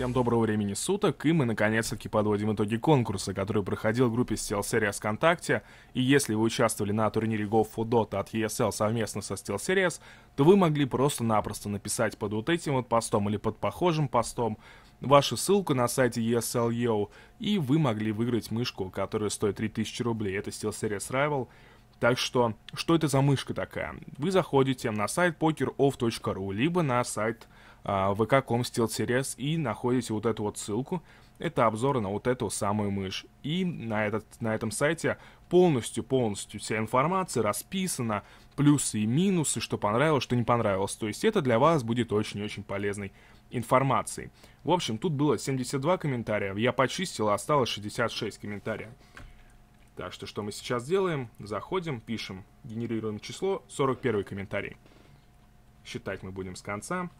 Всем доброго времени суток, и мы наконец-таки подводим итоги конкурса, который проходил в группе Steel Series ВКонтакте, и если вы участвовали на турнире Go for Dota от ESL совместно со Steel Series, то вы могли просто-напросто написать под вот этим вот постом или под похожим постом вашу ссылку на сайте ESL.io, и вы могли выиграть мышку, которая стоит 3000 рублей, это Steel Series Rival, так что, что это за мышка такая? Вы заходите на сайт pokeroff.ru, либо на сайт vk.com а, stiltseries и находите вот эту вот ссылку. Это обзор на вот эту самую мышь. И на, этот, на этом сайте полностью-полностью вся информация расписана, плюсы и минусы, что понравилось, что не понравилось. То есть это для вас будет очень-очень полезной информацией. В общем, тут было 72 комментария, я почистил, а осталось 66 комментариев. Так что что мы сейчас делаем? Заходим, пишем, генерируем число, 41 комментарий. Считать мы будем с конца.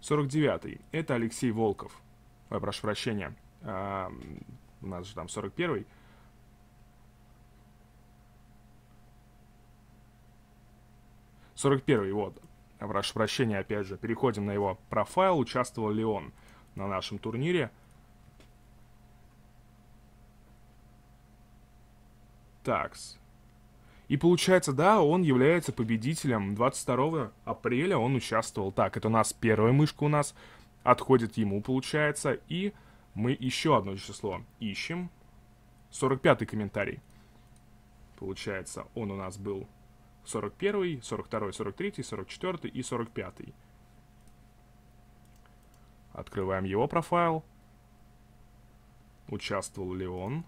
49-й – это Алексей Волков. Ой, прошу прощения. А, у нас же там 41-й. Сорок первый, вот. Прошу прощения, опять же. Переходим на его профайл. Участвовал ли он на нашем турнире? Такс. И получается, да, он является победителем. 22 апреля он участвовал. Так, это у нас первая мышка у нас. Отходит ему, получается. И мы еще одно число ищем. 45-й комментарий. Получается, он у нас был 41, 42, 43, 44 и 45. Открываем его профайл. Участвовал ли он?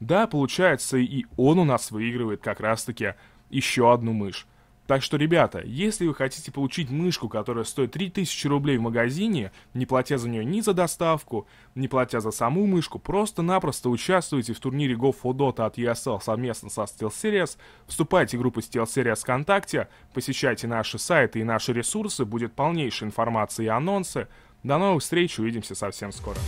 Да, получается, и он у нас выигрывает как раз-таки еще одну мышь. Так что, ребята, если вы хотите получить мышку, которая стоит 3000 рублей в магазине, не платя за нее ни за доставку, не платя за саму мышку, просто-напросто участвуйте в турнире Go for Dota от ESL совместно со SteelSeries, вступайте в группу SteelSeries ВКонтакте, посещайте наши сайты и наши ресурсы, будет полнейшая информация и анонсы. До новых встреч, увидимся совсем скоро.